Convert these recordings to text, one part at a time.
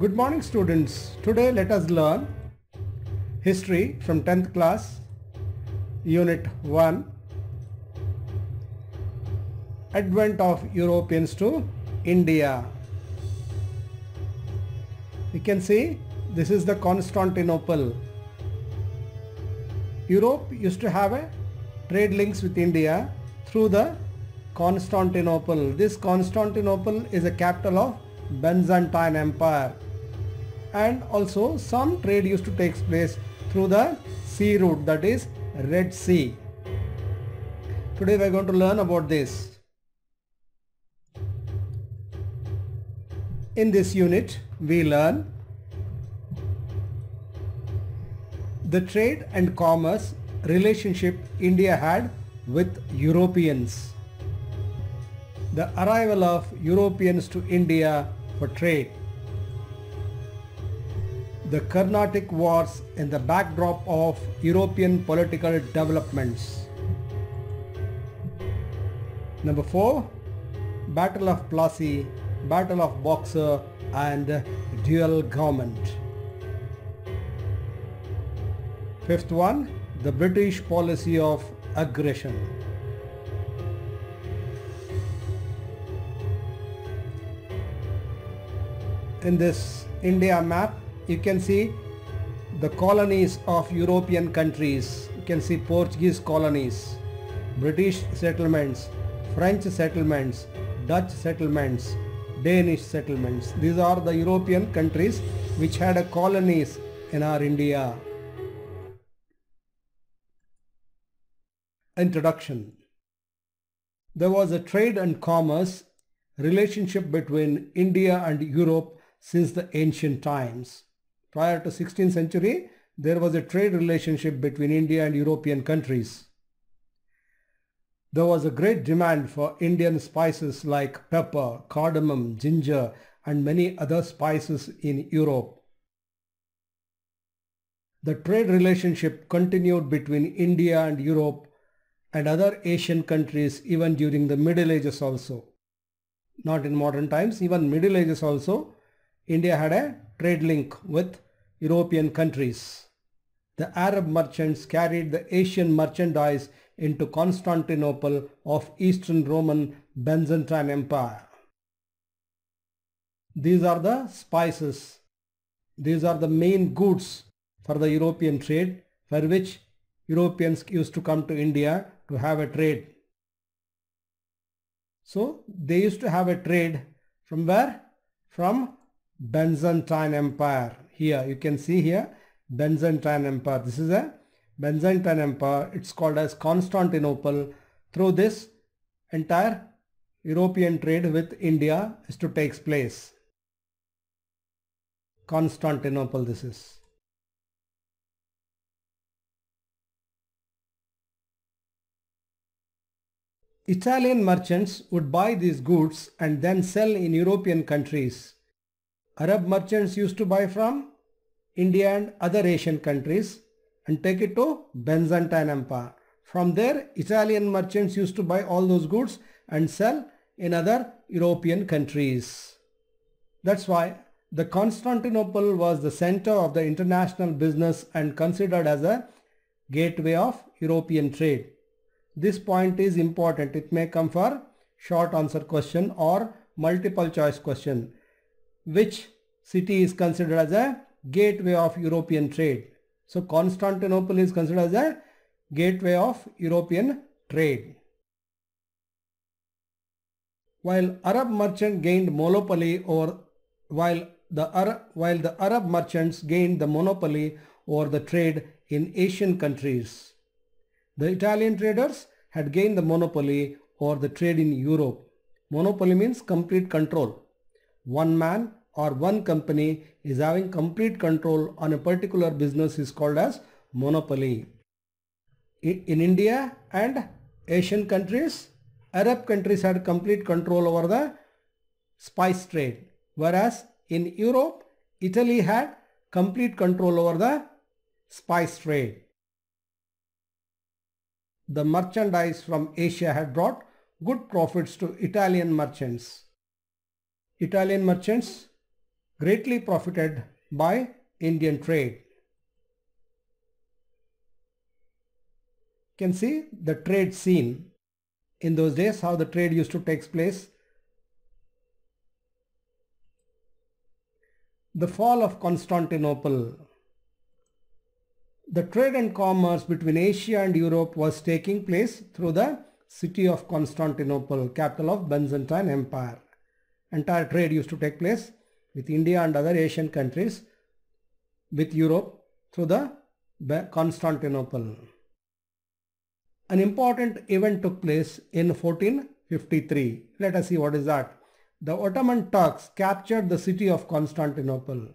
Good morning students. Today let us learn history from 10th class unit 1 Advent of Europeans to India. You can see this is the Constantinople. Europe used to have a trade links with India through the Constantinople. This Constantinople is a capital of Byzantine Empire and also some trade used to take place through the sea route that is Red Sea. Today we are going to learn about this. In this unit we learn the trade and commerce relationship India had with Europeans. The arrival of Europeans to India for trade the Carnatic Wars in the backdrop of European political developments. Number 4. Battle of Plassey, Battle of Boxer and Dual Government. Fifth one, the British policy of aggression. In this India map, you can see the colonies of European countries. You can see Portuguese colonies, British settlements, French settlements, Dutch settlements, Danish settlements. These are the European countries which had colonies in our India. Introduction There was a trade and commerce relationship between India and Europe since the ancient times prior to 16th century, there was a trade relationship between India and European countries. There was a great demand for Indian spices like pepper, cardamom, ginger and many other spices in Europe. The trade relationship continued between India and Europe and other Asian countries even during the Middle Ages also. Not in modern times, even Middle Ages also, India had a trade link with European countries. The Arab merchants carried the Asian merchandise into Constantinople of Eastern Roman Byzantine Empire. These are the spices. These are the main goods for the European trade for which Europeans used to come to India to have a trade. So they used to have a trade from where? From Byzantine Empire here you can see here benzene tran empire this is a benzene tran empire it's called as constantinople through this entire european trade with india is to takes place constantinople this is Italian merchants would buy these goods and then sell in European countries. Arab merchants used to buy from India and other Asian countries and take it to Byzantine Empire. From there, Italian merchants used to buy all those goods and sell in other European countries. That's why the Constantinople was the center of the international business and considered as a gateway of European trade. This point is important. It may come for short answer question or multiple choice question which city is considered as a gateway of European trade. So Constantinople is considered as a gateway of European trade. While Arab merchant gained monopoly or while the, while the Arab merchants gained the monopoly over the trade in Asian countries. The Italian traders had gained the monopoly over the trade in Europe. Monopoly means complete control one man or one company is having complete control on a particular business is called as monopoly. In India and Asian countries, Arab countries had complete control over the spice trade whereas in Europe, Italy had complete control over the spice trade. The merchandise from Asia had brought good profits to Italian merchants. Italian merchants greatly profited by Indian trade. can see the trade scene in those days how the trade used to take place. The fall of Constantinople. The trade and commerce between Asia and Europe was taking place through the city of Constantinople, capital of Byzantine Empire entire trade used to take place with India and other Asian countries with Europe through the Constantinople. An important event took place in 1453. Let us see what is that. The Ottoman Turks captured the city of Constantinople.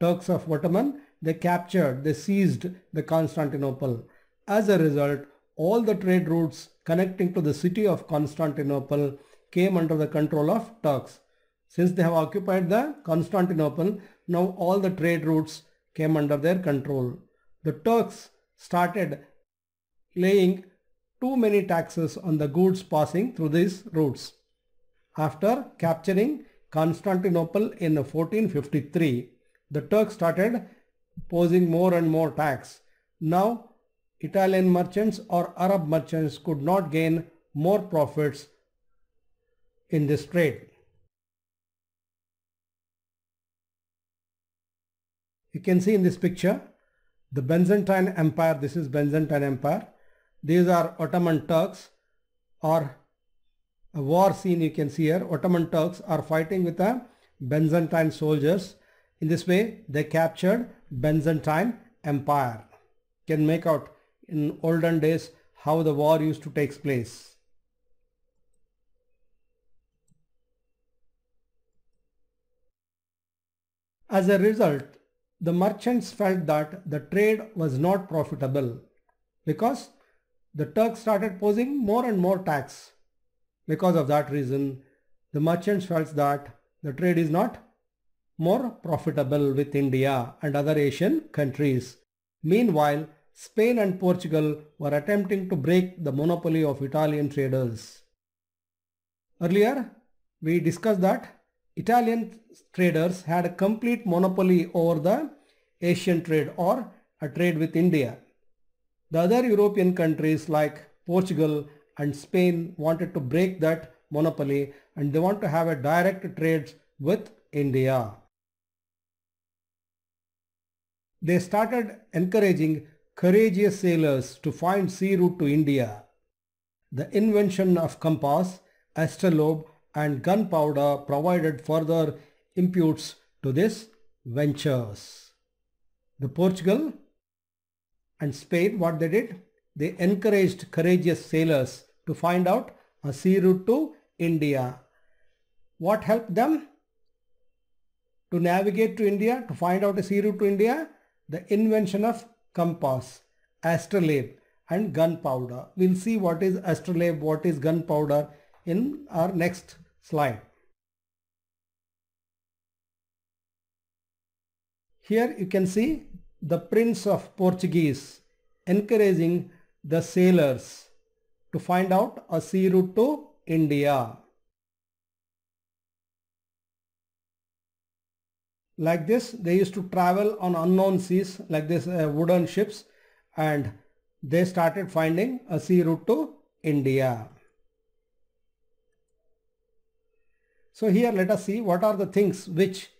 Turks of Ottoman, they captured, they seized the Constantinople. As a result, all the trade routes connecting to the city of Constantinople came under the control of Turks. Since they have occupied the Constantinople, now all the trade routes came under their control. The Turks started laying too many taxes on the goods passing through these routes. After capturing Constantinople in 1453, the Turks started posing more and more tax. Now Italian merchants or Arab merchants could not gain more profits in this trade. You can see in this picture, the Byzantine Empire, this is Byzantine Empire. These are Ottoman Turks or a war scene you can see here. Ottoman Turks are fighting with the Byzantine soldiers. In this way, they captured Byzantine Empire. You can make out in olden days how the war used to take place. As a result, the merchants felt that the trade was not profitable because the Turks started posing more and more tax. Because of that reason, the merchants felt that the trade is not more profitable with India and other Asian countries. Meanwhile, Spain and Portugal were attempting to break the monopoly of Italian traders. Earlier, we discussed that Italian traders had a complete monopoly over the Asian trade or a trade with India. The other European countries like Portugal and Spain wanted to break that monopoly and they want to have a direct trade with India. They started encouraging courageous sailors to find sea route to India. The invention of compass, astrolabe and gunpowder provided further imputes to these ventures. The Portugal and Spain, what they did? They encouraged courageous sailors to find out a sea route to India. What helped them to navigate to India, to find out a sea route to India? The invention of compass, astrolabe and gunpowder. We'll see what is astrolabe, what is gunpowder in our next slide. Here you can see the Prince of Portuguese encouraging the sailors to find out a sea route to India. Like this they used to travel on unknown seas like this uh, wooden ships and they started finding a sea route to India. So here let us see what are the things which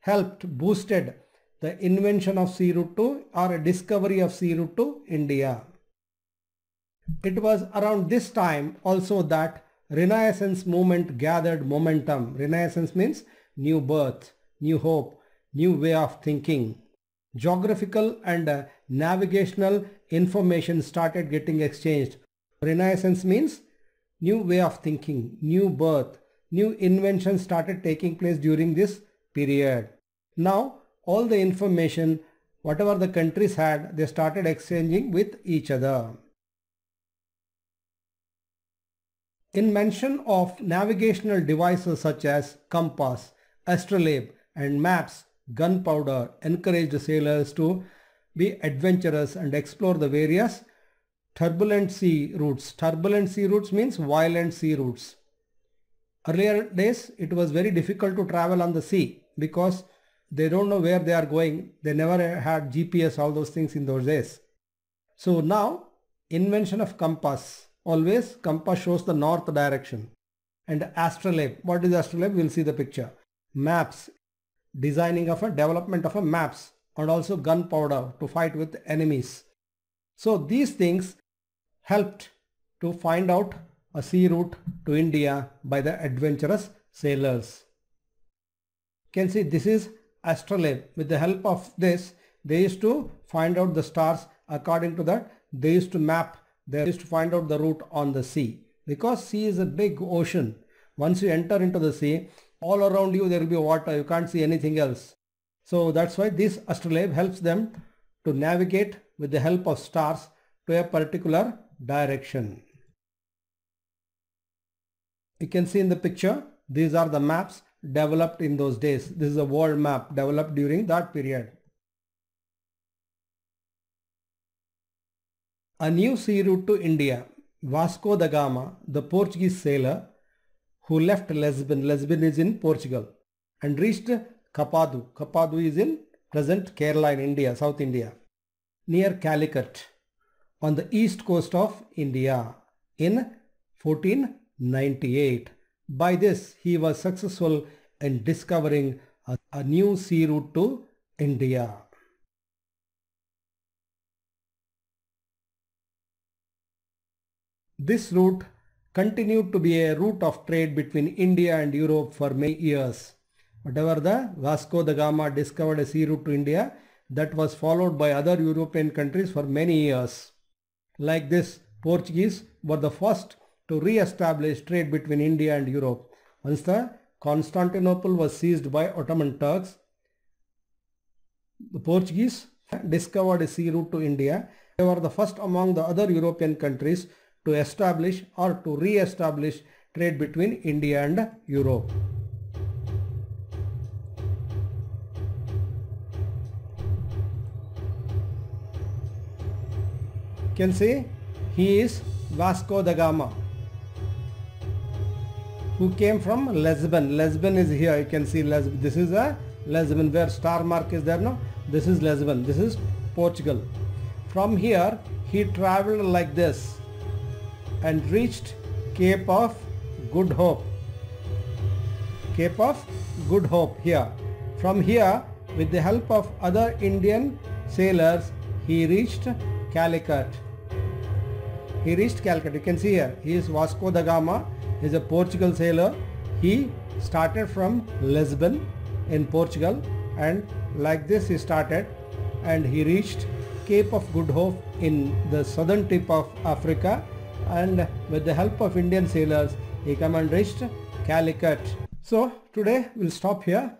helped boosted the invention of C root 2 or discovery of C root 2 India. It was around this time also that Renaissance movement gathered momentum. Renaissance means new birth, new hope, new way of thinking. Geographical and uh, navigational information started getting exchanged. Renaissance means new way of thinking, new birth, new inventions started taking place during this period. Now all the information whatever the countries had they started exchanging with each other. In mention of navigational devices such as compass, astrolabe and maps, gunpowder encouraged sailors to be adventurous and explore the various turbulent sea routes. Turbulent sea routes means violent sea routes. Earlier days, it was very difficult to travel on the sea because they don't know where they are going. They never had GPS, all those things in those days. So now, invention of compass. Always compass shows the north direction. And astrolabe. What is astrolabe? We'll see the picture. Maps. Designing of a development of a maps and also gunpowder to fight with enemies. So these things helped to find out a sea route to India by the adventurous sailors. You can see this is astrolabe. With the help of this, they used to find out the stars according to that. They used to map, they used to find out the route on the sea because sea is a big ocean. Once you enter into the sea, all around you there will be water, you can't see anything else. So that's why this astrolabe helps them to navigate with the help of stars to a particular direction. You can see in the picture, these are the maps developed in those days. This is a world map developed during that period. A new sea route to India. Vasco da Gama, the Portuguese sailor who left Lisbon, Lisbon is in Portugal, and reached Kapadu. Kapadu is in present Kerala in India, South India, near Calicut on the east coast of India in 14 98. By this, he was successful in discovering a, a new sea route to India. This route continued to be a route of trade between India and Europe for many years. Whatever the Vasco da Gama discovered a sea route to India that was followed by other European countries for many years. Like this, Portuguese were the first to re-establish trade between India and Europe. Once the Constantinople was seized by Ottoman Turks, the Portuguese discovered a sea route to India. They were the first among the other European countries to establish or to re-establish trade between India and Europe. You can see, he is Vasco da Gama who came from Lisbon. Lisbon is here. You can see This is a Lisbon where star mark is there. No, this is Lisbon. This is Portugal. From here, he traveled like this and reached Cape of Good Hope. Cape of Good Hope here. From here, with the help of other Indian sailors, he reached Calicut. He reached Calcutta. You can see here, he is Vasco da Gama is a Portugal sailor. He started from Lisbon in Portugal and like this he started and he reached Cape of Good Hope in the southern tip of Africa and with the help of Indian sailors he come and reached Calicut. So today we'll stop here.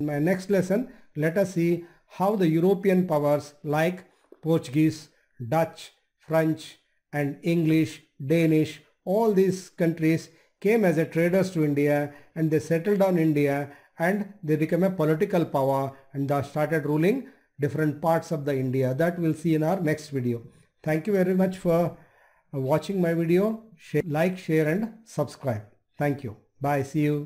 In my next lesson let us see how the European powers like Portuguese, Dutch, French and English, Danish all these countries came as traders to India and they settled down India and they became a political power and they started ruling different parts of the India that we'll see in our next video. Thank you very much for watching my video. Share, like, share and subscribe. Thank you. Bye. See you.